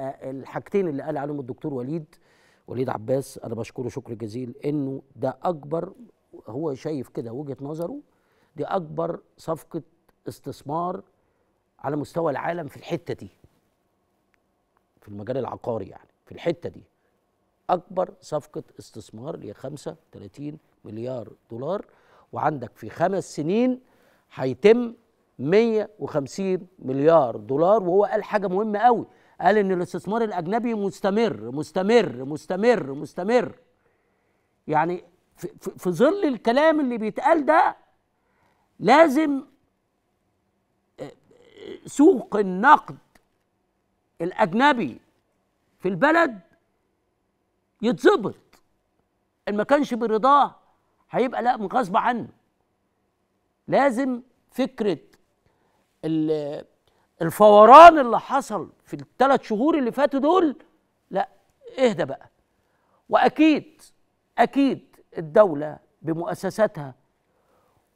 الحاجتين اللي قال عليهم الدكتور وليد وليد عباس انا بشكره شكر جزيل انه ده اكبر هو شايف كده وجهه نظره دي اكبر صفقه استثمار على مستوى العالم في الحته دي في المجال العقاري يعني في الحته دي اكبر صفقه استثمار اللي هي 35 مليار دولار وعندك في خمس سنين هيتم 150 مليار دولار وهو قال حاجه مهمه قوي قال ان الاستثمار الاجنبي مستمر مستمر مستمر مستمر يعني في, في ظل الكلام اللي بيتقال ده لازم آه، سوق النقد الاجنبي في البلد يتظبط ان ما كانش برضاه هيبقى لا غصب عنه لازم فكره الفوران اللي حصل في الثلاث شهور اللي فاتوا دول لا اهدى بقى واكيد اكيد الدوله بمؤسساتها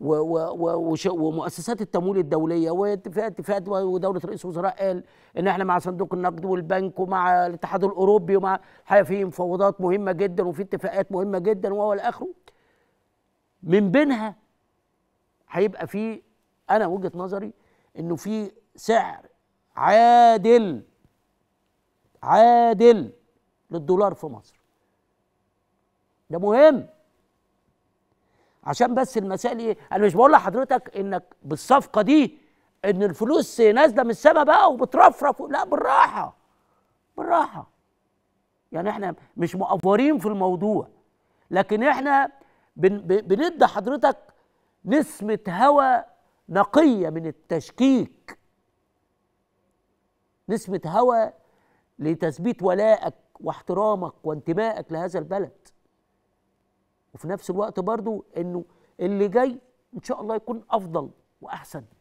و و ومؤسسات التمويل الدوليه واتفاقات اتفاق ودوله رئيس الوزراء قال ان احنا مع صندوق النقد والبنك ومع الاتحاد الاوروبي ومع الحقيقه في مفاوضات مهمه جدا وفي اتفاقات مهمه جدا وهو اخره من بينها هيبقى في انا وجهه نظري انه في سعر عادل عادل للدولار في مصر ده مهم عشان بس المسائل ايه انا مش بقول لحضرتك انك بالصفقه دي ان الفلوس نازله من السما بقى وبترفرف لا بالراحه بالراحه يعني احنا مش مؤفرين في الموضوع لكن احنا بن بندي حضرتك نسمه هواء نقيه من التشكيك نسمة هوى لتثبيت ولائك واحترامك وانتمائك لهذا البلد وفي نفس الوقت برضو انه اللي جاي ان شاء الله يكون افضل واحسن